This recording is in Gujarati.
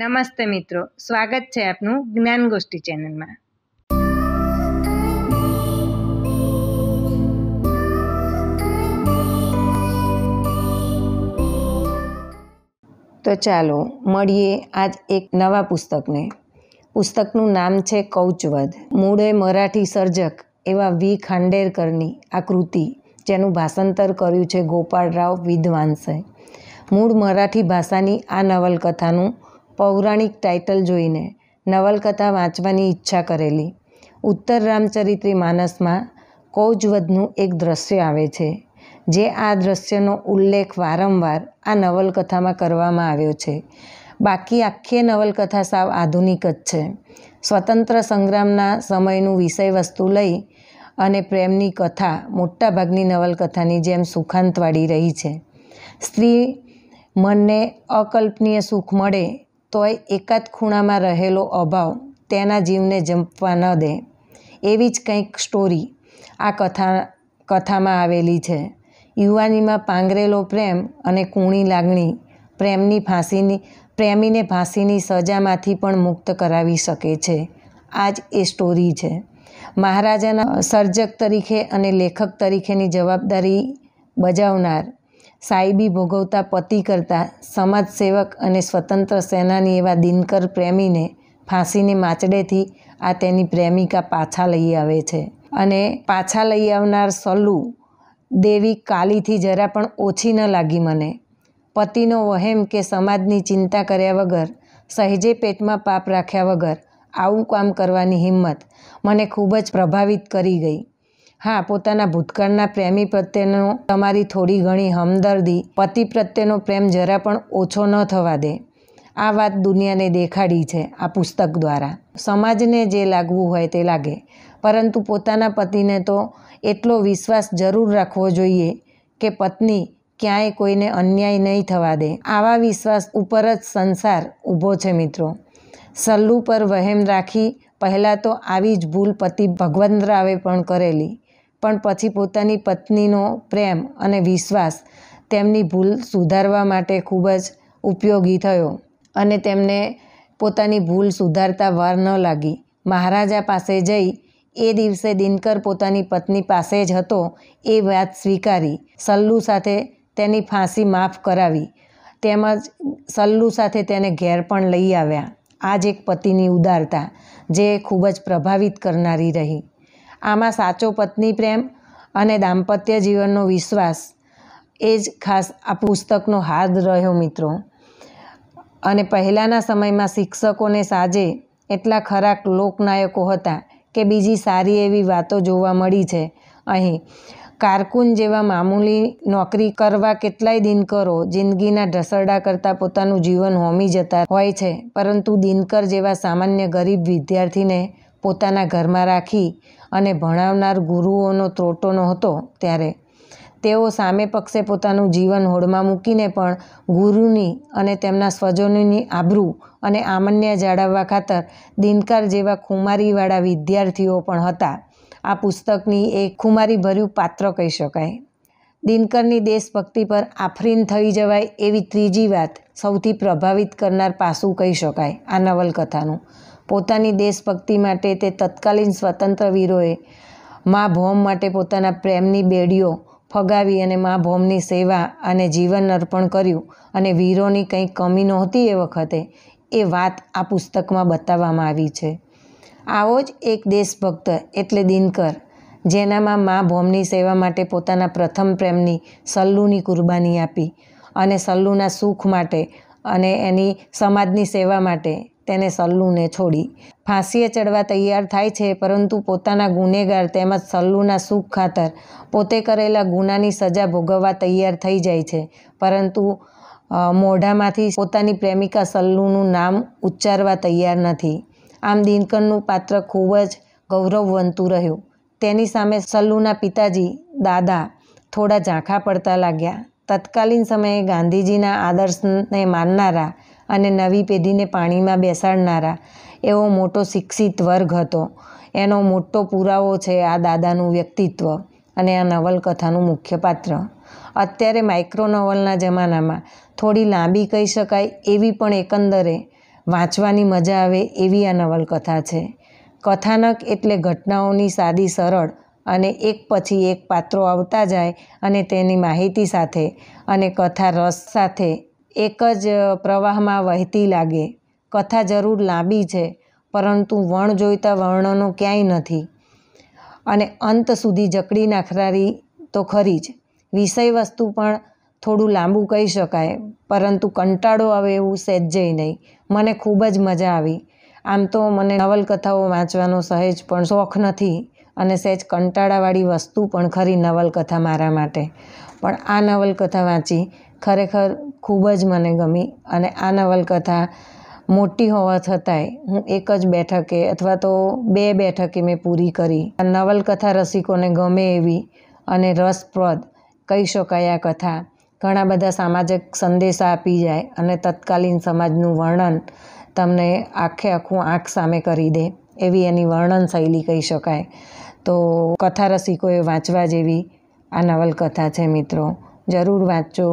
નમસ્તે મિત્રો સ્વાગત છે આપનું જ્ઞાન ગોષ્ઠી ચેનલમાં તો ચાલો મળીએ આજ એક નવા પુસ્તકને પુસ્તકનું નામ છે કૌચવદ મૂળે મરાઠી સર્જક એવા વી ખાંડેરકરની આ કૃતિ જેનું ભાષાંતર કર્યું છે ગોપાળરાવ વિદ્વાંસે મૂળ મરાઠી ભાષાની આ નવલકથાનું પૌરાણિક ટાઇટલ જોઈને નવલકથા વાંચવાની ઈચ્છા કરેલી ઉત્તર રામચરિત્રી માનસમાં કૌજવધનું એક દ્રશ્ય આવે છે જે આ દ્રશ્યનો ઉલ્લેખ વારંવાર આ નવલકથામાં કરવામાં આવ્યો છે બાકી આખી નવલકથા સાવ આધુનિક જ છે સ્વતંત્ર સંગ્રામના સમયનું વિષય વસ્તુ લઈ અને પ્રેમની કથા મોટાભાગની નવલકથાની જેમ સુખાંતવાળી રહી છે સ્ત્રી મનને અકલ્પનીય સુખ મળે તોય એકાદ ખૂણામાં રહેલો અભાવ તેના જીવને જંપવા ન દે એવી જ કંઈક સ્ટોરી આ કથા કથામાં આવેલી છે યુવાનીમાં પાંગરેલો પ્રેમ અને કૂણી લાગણી પ્રેમની ફાંસીની પ્રેમીને ફાંસીની સજામાંથી પણ મુક્ત કરાવી શકે છે આ જ એ સ્ટોરી છે મહારાજાના સર્જક તરીકે અને લેખક તરીકેની જવાબદારી બજાવનાર સાહેબી ભોગવતા પતિ કરતાં સમાજસેવક અને સ્વતંત્ર સેનાની એવા દિનકર પ્રેમીને ફાંસીને માચડેથી આ તેની પ્રેમિકા પાછા લઈ આવે છે અને પાછા લઈ આવનાર સલુ દેવી કાલીથી જરા પણ ઓછી ન લાગી મને પતિનો વહેમ કે સમાજની ચિંતા કર્યા વગર સહેજે પેટમાં પાપ રાખ્યા વગર આવું કામ કરવાની હિંમત મને ખૂબ જ પ્રભાવિત કરી ગઈ હા પોતાના ભૂતકાળના પ્રેમી પ્રત્યેનો તમારી થોડી ઘણી હમદર્દી પતિ પ્રત્યેનો પ્રેમ જરા પણ ઓછો ન થવા દે આ વાત દુનિયાને દેખાડી છે આ પુસ્તક દ્વારા સમાજને જે લાગવું હોય તે લાગે પરંતુ પોતાના પતિને તો એટલો વિશ્વાસ જરૂર રાખવો જોઈએ કે પત્ની ક્યાંય કોઈને અન્યાય નહીં થવા દે આવા વિશ્વાસ ઉપર જ સંસાર ઊભો છે મિત્રો સલ્લુ પર વહેમ રાખી પહેલાં તો આવી જ ભૂલ પતિ ભગવંતરાવે પણ કરેલી પણ પછી પોતાની પત્નીનો પ્રેમ અને વિશ્વાસ તેમની ભૂલ સુધારવા માટે ખૂબ જ ઉપયોગી થયો અને તેમને પોતાની ભૂલ સુધારતા વાર ન લાગી મહારાજા પાસે જઈ એ દિવસે દિનકર પોતાની પત્ની પાસે જ હતો એ વાત સ્વીકારી સલ્લુ સાથે તેની ફાંસી માફ કરાવી તેમજ સલ્લુ સાથે તેને ઘેર પણ લઈ આવ્યા આ જ એક પતિની ઉદારતા જે ખૂબ જ પ્રભાવિત કરનારી રહી આમાં સાચો પત્ની પ્રેમ અને દાંપત્ય જીવનનો વિશ્વાસ એ જ ખાસ આ પુસ્તકનો હાર્દ રહ્યો મિત્રો અને પહેલાંના સમયમાં શિક્ષકોને સાજે એટલા ખરા લોકનાયકો હતા કે બીજી સારી એવી વાતો જોવા મળી છે અહીં કારકુન જેવા મામૂલી નોકરી કરવા કેટલાય દિનકરો જિંદગીના ઢસરડા કરતાં પોતાનું જીવન હોમી જતા હોય છે પરંતુ દિનકર જેવા સામાન્ય ગરીબ વિદ્યાર્થીને પોતાના ઘરમાં રાખી અને ભણાવનાર ગુરુઓનો ત્રોટો નહોતો ત્યારે તેઓ સામે પક્ષે પોતાનું જીવન હોડમાં મૂકીને પણ ગુરુની અને તેમના સ્વજનોની આબરૂ અને આમન્ય જાળવવા ખાતર દિનકાર જેવા ખુમારીવાળા વિદ્યાર્થીઓ પણ હતા આ પુસ્તકની એક ખુમારીભર્યું પાત્ર કહી શકાય દિનકરની દેશભક્તિ પર આફરીન થઈ જવાય એવી ત્રીજી વાત સૌથી પ્રભાવિત કરનાર પાસું કહી શકાય આ નવલકથાનું પોતાની દેશભક્તિ માટે તે તત્કાલીન સ્વતંત્ર વીરોએ મા ભોમ માટે પોતાના પ્રેમની બેડીઓ ફગાવી અને મા ભોમની સેવા અને જીવન અર્પણ કર્યું અને વીરોની કંઈ કમી નહોતી એ વખતે એ વાત આ પુસ્તકમાં બતાવવામાં આવી છે આવો જ એક દેશભક્ત એટલે દિનકર જેનામાં મા ભોમની સેવા માટે પોતાના પ્રથમ પ્રેમની સલ્લુની કુરબાની આપી અને સલ્લુના સુખ માટે અને એની સમાજની સેવા માટે તેને સલ્લુને છોડી ફાંસીએ ચડવા તૈયાર થાય છે પરંતુ પોતાના ગુનેગાર તેમજ સલ્લુના સુખ ખાતર પોતે કરેલા ગુનાની સજા ભોગવવા તૈયાર થઈ જાય છે પરંતુ મોઢામાંથી પોતાની પ્રેમિકા સલ્લુનું નામ ઉચ્ચારવા તૈયાર નથી આમ દિનકરનું પાત્ર ખૂબ જ ગૌરવ બનતું રહ્યું તેની સામે સલ્લુના પિતાજી દાદા થોડા ઝાંખા પડતા લાગ્યા તત્કાલીન સમયે ગાંધીજીના આદર્શને માનનારા અને નવી પેઢીને પાણીમાં બેસાડનારા એવો મોટો શિક્ષિત વર્ગ હતો એનો મોટો પુરાવો છે આ દાદાનું વ્યક્તિત્વ અને આ નવલકથાનું મુખ્ય પાત્ર અત્યારે માઇક્રો નવલના જમાનામાં થોડી લાંબી કહી શકાય એવી પણ એકંદરે વાંચવાની મજા આવે એવી આ નવલકથા છે કથાનક એટલે ઘટનાઓની સાદી સરળ અને એક પછી એક પાત્રો આવતા જાય અને તેની માહિતી સાથે અને કથા રસ સાથે એક જ પ્રવાહમાં વહેતી લાગે કથા જરૂર લાંબી છે પરંતુ વણ જોઈતા વર્ણનો ક્યાંય નથી અને અંત સુધી જકડી નાખનારી તો ખરી જ વિષય વસ્તુ પણ થોડું લાંબુ કહી શકાય પરંતુ કંટાળો આવે એવું સહેજય નહીં મને ખૂબ જ મજા આવી આમ તો મને નવલકથાઓ વાંચવાનો સહેજ પણ શોખ નથી અને સહેજ કંટાળાવાળી વસ્તુ પણ ખરી નવલકથા મારા માટે પણ આ નવલકથા વાંચી ખરેખર ખૂબ જ મને ગમી અને આ નવલકથા મોટી હોવા છતાંય હું એક જ બેઠકે અથવા તો બે બેઠકે મેં પૂરી કરી આ નવલકથા રસિકોને ગમે એવી અને રસપ્રદ કહી શકાય આ કથા ઘણા બધા સામાજિક સંદેશા આપી જાય અને તત્કાલીન સમાજનું વર્ણન તમને આખે આખું આંખ સામે કરી દે એવી એની વર્ણન શૈલી કહી શકાય તો કથા રસિકોએ વાંચવા જેવી આ નવલકથા છે મિત્રો જરૂર વાંચો